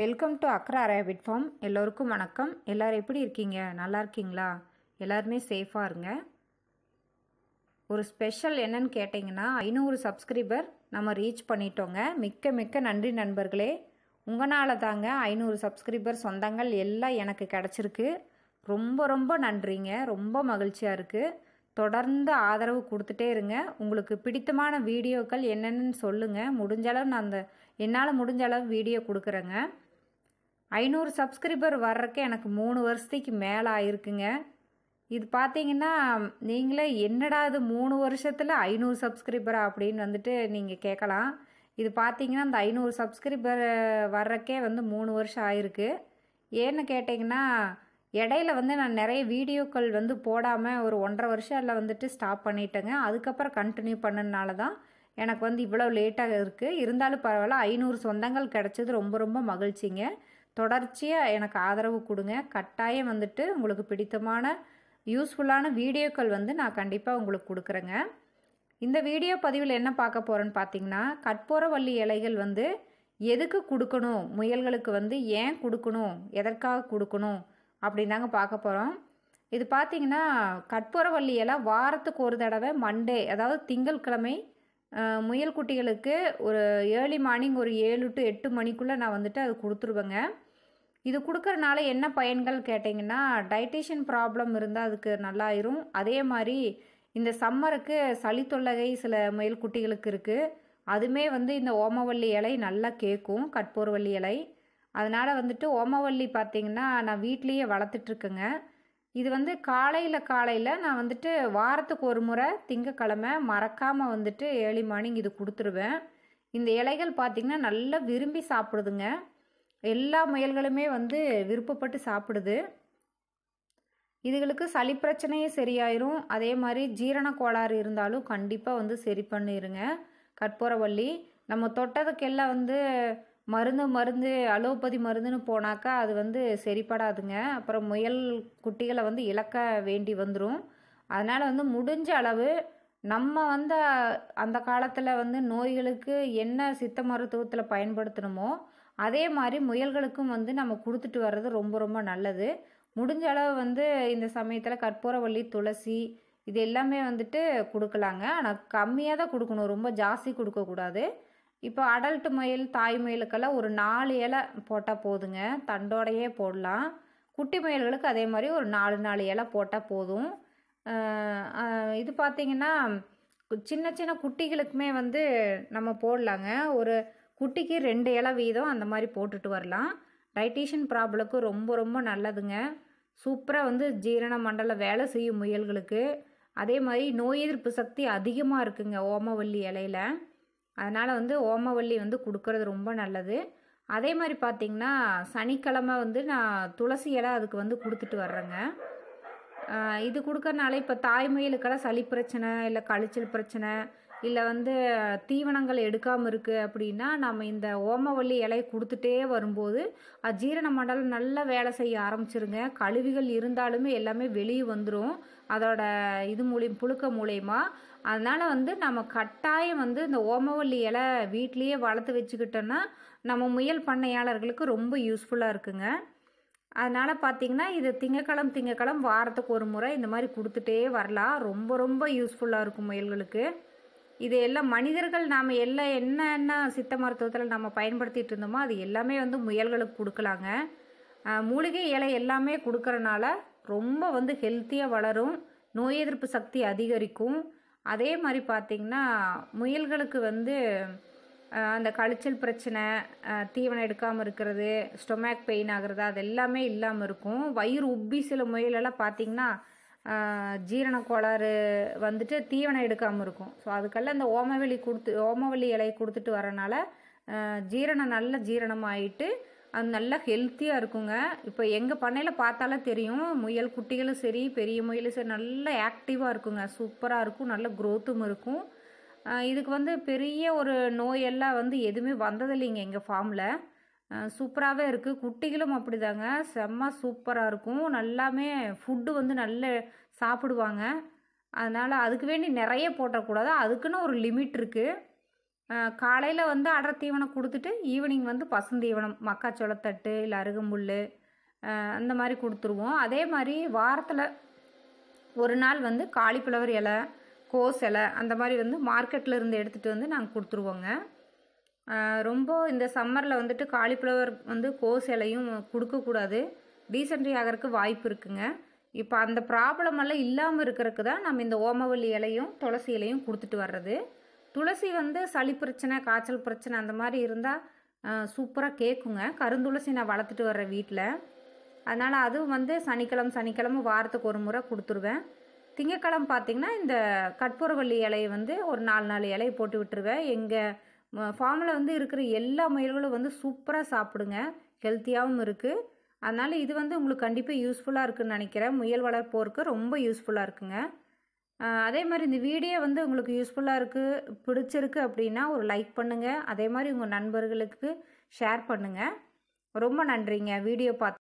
welcome to agro rabbit farm எல்லோருக்கும் வணக்கம் எல்லோரும் எப்படி இருக்கீங்க நல்லா இருக்கீங்களா எல்லாருமே சேஃபாக இருங்க ஒரு ஸ்பெஷல் என்னன்னு கேட்டிங்கன்னா ஐநூறு சப்ஸ்கிரைபர் நம்ம ரீச் பண்ணிட்டோங்க மிக்க மிக்க நன்றி நண்பர்களே உங்களால் தாங்க ஐநூறு சப்ஸ்கிரைபர் சொந்தங்கள் எல்லாம் எனக்கு கிடச்சிருக்கு ரொம்ப ரொம்ப நன்றிங்க ரொம்ப மகிழ்ச்சியாக இருக்குது தொடர்ந்து ஆதரவு கொடுத்துட்டே இருங்க உங்களுக்கு பிடித்தமான வீடியோக்கள் என்னென்னு சொல்லுங்கள் முடிஞ்சளவு நான் அந்த என்னால் முடிஞ்சளவு வீடியோ கொடுக்குறேங்க ஐநூறு சப்ஸ்கிரைபர் வர்றக்கு எனக்கு மூணு வருஷத்துக்கு மேலே ஆயிருக்குங்க இது பார்த்தீங்கன்னா நீங்களே என்னடா இது மூணு வருஷத்தில் ஐநூறு சப்ஸ்கிரைபரா அப்படின்னு வந்துட்டு நீங்கள் கேட்கலாம் இது பார்த்தீங்கன்னா அந்த ஐநூறு சப்ஸ்கிரைபர் வர்றக்கே வந்து மூணு வருஷம் ஆயிருக்கு ஏன்னு கேட்டிங்கன்னா இடையில வந்து நான் நிறைய வீடியோக்கள் வந்து போடாமல் ஒரு ஒன்றரை வருஷம் இல்லை வந்துட்டு ஸ்டாப் பண்ணிட்டேங்க அதுக்கப்புறம் கண்டினியூ பண்ணனால தான் எனக்கு வந்து இவ்வளோ லேட்டாக இருக்குது இருந்தாலும் பரவாயில்ல ஐநூறு சொந்தங்கள் கிடச்சது ரொம்ப ரொம்ப மகிழ்ச்சிங்க தொடர்ச்சியாக எனக்கு ஆதரவு கொடுங்க கட்டாயம் வந்துட்டு உங்களுக்கு பிடித்தமான யூஸ்ஃபுல்லான வீடியோக்கள் வந்து நான் கண்டிப்பாக உங்களுக்கு கொடுக்குறேங்க இந்த வீடியோ பதிவில் என்ன பார்க்க போகிறேன்னு பார்த்தீங்கன்னா வள்ளி இலைகள் வந்து எதுக்கு கொடுக்கணும் முயல்களுக்கு வந்து ஏன் கொடுக்கணும் எதற்காக கொடுக்கணும் அப்படின்னாங்க பார்க்க போகிறோம் இது பார்த்தீங்கன்னா வள்ளி இலை வாரத்துக்கு ஒரு தடவை மண்டே அதாவது திங்கள்கிழமை முயல் குட்டிகளுக்கு ஒரு ஏர்லி மார்னிங் ஒரு ஏழு டு எட்டு மணிக்குள்ளே நான் வந்துட்டு அது கொடுத்துருவேங்க இது கொடுக்கறனால என்ன பயன்கள் கேட்டிங்கன்னா டைட்டிஷியன் ப்ராப்ளம் இருந்தால் அதுக்கு நல்லாயிரும் அதே மாதிரி இந்த சம்மருக்கு சளி தொல்லகை சில முயல் குட்டிகளுக்கு இருக்குது அதுமே வந்து இந்த ஓமவல்லி இலை நல்லா கேட்கும் கற்பூர்வல்லி இலை அதனால் வந்துட்டு ஓமவல்லி பார்த்திங்கன்னா நான் வீட்லேயே வளர்த்துட்ருக்கேங்க இது வந்து காலையில் காலையில் நான் வந்துட்டு வாரத்துக்கு ஒரு முறை திங்கக்கிழமை மறக்காமல் வந்துட்டு ஏர்லி மார்னிங் இது கொடுத்துருவேன் இந்த இலைகள் பார்த்திங்கன்னா நல்லா விரும்பி சாப்பிடுதுங்க எல்லா முயல்களுமே வந்து விருப்பப்பட்டு சாப்பிடுது இதுகளுக்கு சளி பிரச்சனையும் சரியாயிரும் அதே மாதிரி ஜீரண கோளாறு இருந்தாலும் கண்டிப்பாக வந்து சரி பண்ணிடுங்க கற்பூரவள்ளி நம்ம தொட்டதுக்கெல்லாம் வந்து மருந்து மருந்து அலோபதி மருந்துன்னு போனாக்கா அது வந்து சரிப்படாதுங்க அப்புறம் முயல் குட்டிகளை வந்து இழக்க வேண்டி வந்துடும் அதனால் வந்து முடிஞ்ச அளவு நம்ம வந்து அந்த காலத்தில் வந்து நோய்களுக்கு என்ன சித்த மருத்துவத்தில் பயன்படுத்தணுமோ அதே மாதிரி முயல்களுக்கும் வந்து நம்ம கொடுத்துட்டு வர்றது ரொம்ப ரொம்ப நல்லது முடிஞ்ச அளவு வந்து இந்த சமயத்தில் கற்பூரவள்ளி துளசி இது எல்லாமே வந்துட்டு கொடுக்கலாங்க ஆனால் கம்மியாக தான் கொடுக்கணும் ரொம்ப ஜாஸ்தி கொடுக்கக்கூடாது இப்போ அடல்ட் முயல் தாய் முயலுக்கெல்லாம் ஒரு நாலு இலை போட்டால் போதுங்க தண்டோடையே போடலாம் குட்டி முயல்களுக்கு அதே மாதிரி ஒரு நாலு நாலு இலை போட்டால் போதும் இது பார்த்திங்கன்னா சின்ன சின்ன குட்டிகளுக்குமே வந்து நம்ம போடலாங்க ஒரு குட்டிக்கு ரெண்டு இலை வீதம் அந்த மாதிரி போட்டுட்டு வரலாம் டைட்டிஷன் ப்ராப்ளக்கு ரொம்ப ரொம்ப நல்லதுங்க சூப்பராக வந்து ஜீரண மண்டல வேலை செய்யும் முயல்களுக்கு அதே மாதிரி நோய் எதிர்ப்பு சக்தி அதிகமாக இருக்குங்க ஓமவல்லி இலையில் அதனால் வந்து ஓமவல்லி வந்து கொடுக்கறது ரொம்ப நல்லது அதே மாதிரி பார்த்திங்கன்னா சனிக்கிழமை வந்து நான் துளசி இலை அதுக்கு வந்து கொடுத்துட்டு வர்றேங்க இது கொடுக்கறனால இப்போ தாய்மயிலுக்கெல்லாம் சளி பிரச்சனை இல்லை கழிச்சல் பிரச்சனை இல்லை வந்து தீவனங்கள் எடுக்காமல் இருக்குது அப்படின்னா நம்ம இந்த ஓமவல்லி இலையை கொடுத்துட்டே வரும்போது அஜீரண மண்டலம் நல்லா வேலை செய்ய ஆரம்பிச்சிருங்க கழுவிகள் இருந்தாலுமே எல்லாமே வெளியே வந்துடும் அதோட இது மூலியம் புழுக்க மூலயமா அதனால் வந்து நம்ம கட்டாயம் வந்து இந்த ஓமவல்லி இலை வீட்லேயே வளர்த்து வச்சுக்கிட்டோன்னா நம்ம முயல் பண்ணையாளர்களுக்கு ரொம்ப யூஸ்ஃபுல்லாக இருக்குங்க அதனால் பார்த்திங்கன்னா இது திங்கக்கிழம் திங்கக்கிழம் வாரத்துக்கு ஒரு முறை இந்த மாதிரி கொடுத்துட்டே வரலாம் ரொம்ப ரொம்ப யூஸ்ஃபுல்லாக இருக்கும் முயல்களுக்கு இது எல்லாம் மனிதர்கள் நாம் எல்லாம் என்னென்ன சித்த மருத்துவத்தில் நம்ம பயன்படுத்திகிட்டு இருந்தோமோ அது எல்லாமே வந்து முயல்களுக்கு கொடுக்கலாங்க மூலிகை இலை எல்லாமே கொடுக்கறனால ரொம்ப வந்து ஹெல்த்தியாக வளரும் நோய் எதிர்ப்பு சக்தி அதிகரிக்கும் அதே மாதிரி பார்த்திங்கன்னா முயல்களுக்கு வந்து அந்த கழிச்சல் பிரச்சனை தீவனம் எடுக்காமல் இருக்கிறது ஸ்டொமேக் பெயின் ஆகிறது அது எல்லாமே இல்லாமல் இருக்கும் வயிறு உப்பி சில முயலெல்லாம் பார்த்திங்கன்னா ஜீரண கோளாறு வந்துட்டு தீவனம் எடுக்காமல் இருக்கும் ஸோ அதுக்கெல்லாம் இந்த ஓமவெளி கொடுத்து ஓமவெளி இலையை கொடுத்துட்டு வரனால ஜீரணம் நல்ல ஜீரணமாயிட்டு அது நல்லா ஹெல்த்தியாக இருக்குங்க இப்போ எங்கள் பண்ணையில் பார்த்தாலே தெரியும் முயல் குட்டிகளும் சரி பெரிய முயலும் சரி நல்ல ஆக்டிவாக இருக்குங்க சூப்பராக இருக்கும் நல்ல க்ரோத்தும் இருக்கும் இதுக்கு வந்து பெரிய ஒரு நோயெல்லாம் வந்து எதுவுமே வந்ததில்லைங்க எங்கள் ஃபார்மில் சூப்பராகவே இருக்குது குட்டிகளும் அப்படிதாங்க செம்ம சூப்பராக இருக்கும் நல்லாமே ஃபுட்டு வந்து நல்ல சாப்பிடுவாங்க அதனால் அதுக்கு வேண்டி நிறைய போட்டக்கூடாது அதுக்குன்னு ஒரு லிமிட் இருக்குது காலையில் வந்து அடை தீவனம் கொடுத்துட்டு ஈவினிங் வந்து பசுந்தீவனம் மக்காச்சோளத்தட்டு இல்லை அருகம்புல் அந்த மாதிரி கொடுத்துருவோம் அதே மாதிரி வாரத்தில் ஒரு நாள் வந்து காலிஃப்ளவர் இலை கோஸ் இலை அந்த மாதிரி வந்து மார்க்கெட்டில் இருந்து எடுத்துகிட்டு வந்து நாங்கள் கொடுத்துருவோங்க ரொம்ப இந்த சம்மரில் வந்துட்டு காலிஃப்ளவர் வந்து கோஸ் இலையும் கொடுக்கக்கூடாது டீசென்ட்ரி ஆகிறதுக்கு வாய்ப்பு இருக்குங்க இப்போ அந்த ப்ராப்ளம் எல்லாம் இல்லாமல் இருக்கிறதுக்கு தான் நம்ம இந்த ஓமவல்லி இலையும் துளசி இலையும் கொடுத்துட்டு வர்றது துளசி வந்து சளி பிரச்சனை காய்ச்சல் பிரச்சனை அந்த மாதிரி இருந்தால் சூப்பராக கேட்குங்க கருந்துளசி நான் வளர்த்துட்டு வர்றேன் வீட்டில் அதனால் அதுவும் வந்து சனிக்கிழமை சனிக்கிழமை வாரத்துக்கு ஒரு முறை கொடுத்துருவேன் திங்கக்கிழமை பார்த்திங்கன்னா இந்த கற்பூரவள்ளி இலையை வந்து ஒரு நாலு நாலு இலையை போட்டு விட்டுருவேன் எங்கள் ஃபார்மில் வந்து இருக்கிற எல்லா முயல்களும் வந்து சூப்பராக சாப்பிடுங்க ஹெல்த்தியாகவும் இருக்குது அதனால் இது வந்து உங்களுக்கு கண்டிப்பாக யூஸ்ஃபுல்லாக இருக்குதுன்னு நினைக்கிறேன் முயல் வளர்ப்போருக்கு ரொம்ப யூஸ்ஃபுல்லாக இருக்குங்க அதே மாதிரி இந்த வீடியோ வந்து உங்களுக்கு யூஸ்ஃபுல்லாக இருக்குது பிடிச்சிருக்கு அப்படின்னா ஒரு லைக் பண்ணுங்கள் அதே மாதிரி உங்கள் நண்பர்களுக்கு ஷேர் பண்ணுங்கள் ரொம்ப நன்றிங்க வீடியோ பார்த்து